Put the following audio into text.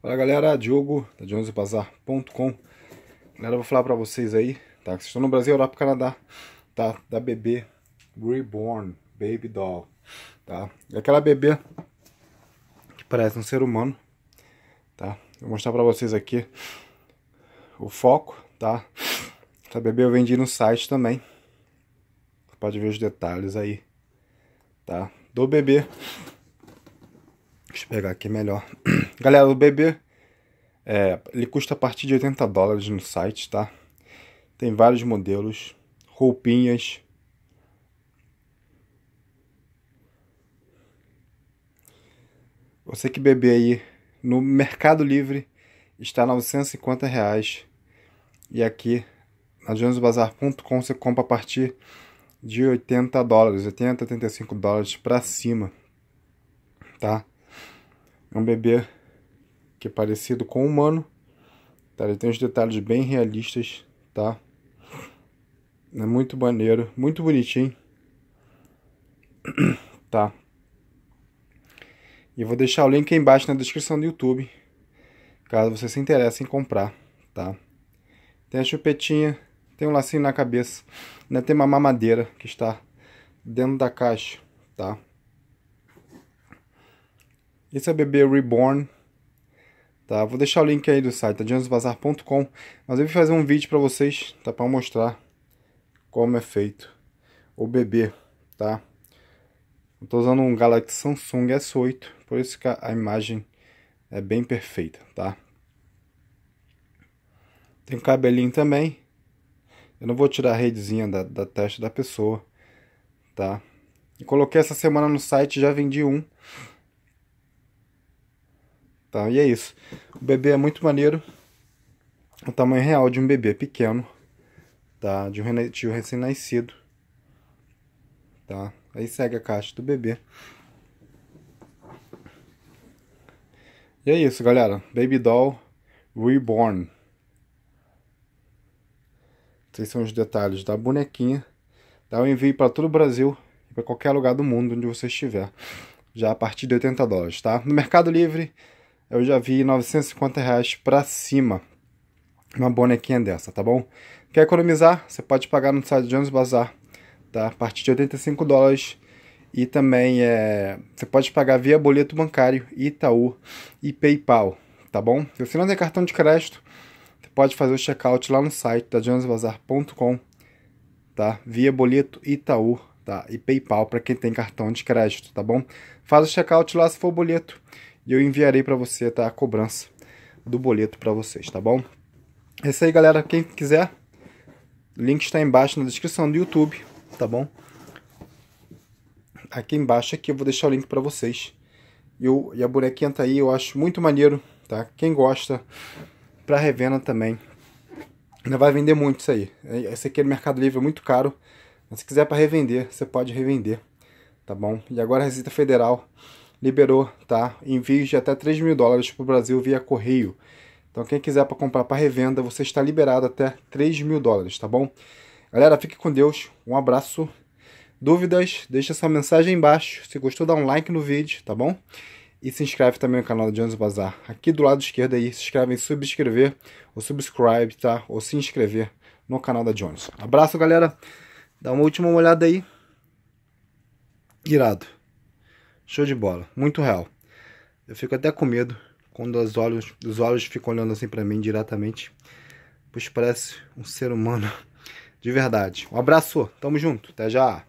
Fala galera, Diogo da dionzopazar.com Galera, eu vou falar pra vocês aí, tá? Que vocês estão no Brasil, Europa, Canadá, tá? Da bebê Reborn Baby Doll, tá? É aquela bebê que parece um ser humano, tá? Vou mostrar pra vocês aqui o foco, tá? Essa bebê eu vendi no site também. Você pode ver os detalhes aí, tá? Do bebê. Deixa eu pegar aqui melhor. Galera, o bebê é, ele custa a partir de 80 dólares no site, tá? Tem vários modelos, roupinhas. Você que beber aí no Mercado Livre está 950 reais e aqui na jonesbazar.com você compra a partir de 80 dólares, 80, 85 dólares para cima, tá? É um bebê que é parecido com o humano. Tá? Ele tem uns detalhes bem realistas, tá? É muito maneiro, muito bonitinho. Tá. E vou deixar o link aí embaixo na descrição do YouTube, caso você se interesse em comprar, tá? Tem a chupetinha, tem um lacinho na cabeça, né? Tem uma mamadeira que está dentro da caixa, tá? Esse é o bebê reborn, Tá? Vou deixar o link aí do site, adiantosbazar.com, mas eu vou fazer um vídeo para vocês, tá? Para mostrar como é feito o bebê, tá? Estou usando um Galaxy Samsung S8, por isso que a imagem é bem perfeita, tá? Tem um cabelinho também. Eu não vou tirar a redezinha da, da testa da pessoa, tá? E coloquei essa semana no site, já vendi um. Tá? E é isso. O bebê é muito maneiro. O tamanho real de um bebê pequeno, tá? De um tio recém-nascido, tá? Aí segue a caixa do bebê. E é isso, galera. Baby Doll Reborn. Esses são os detalhes da bonequinha. Tá? Eu envio para todo o Brasil e para qualquer lugar do mundo onde você estiver. Já a partir de 80 dólares, tá? No Mercado Livre eu já vi 950 reais para cima uma bonequinha dessa, tá bom? Quer economizar? Você pode pagar no site Jones Bazar, tá? A partir de 85 dólares e também é, você pode pagar via boleto bancário, Itaú e PayPal, tá bom? Se você não tem cartão de crédito, você pode fazer o checkout lá no site da jonesbazar.com, tá? Via boleto Itaú, tá? E PayPal para quem tem cartão de crédito, tá bom? Faz o checkout lá se for boleto. E eu enviarei para você tá, a cobrança do boleto para vocês, tá bom? É isso aí, galera. Quem quiser, o link está embaixo na descrição do YouTube, tá bom? Aqui embaixo aqui eu vou deixar o link para vocês. o e a bonequinha tá aí, eu acho muito maneiro, tá? Quem gosta, para revenda também. Ainda vai vender muito isso aí. É, esse aqui é no Mercado Livre é muito caro. Mas se quiser para revender, você pode revender, tá bom? E agora a Receita Federal liberou, tá? Envio de até 3 mil dólares para o Brasil via correio. Então, quem quiser para comprar para revenda, você está liberado até 3 mil dólares, tá bom? Galera, fique com Deus, um abraço. Dúvidas, deixa sua mensagem embaixo. Se gostou, dá um like no vídeo, tá bom? E se inscreve também no canal do Jones Bazar. Aqui do lado esquerdo aí, se inscreve em subscrever, ou subscribe, tá? Ou se inscrever no canal da Jones. Abraço, galera. Dá uma última olhada aí. Irado. Show de bola, muito real. Eu fico até com medo quando os olhos, os olhos ficam olhando assim para mim diretamente, pois parece um ser humano de verdade. Um abraço, tamo junto, até já.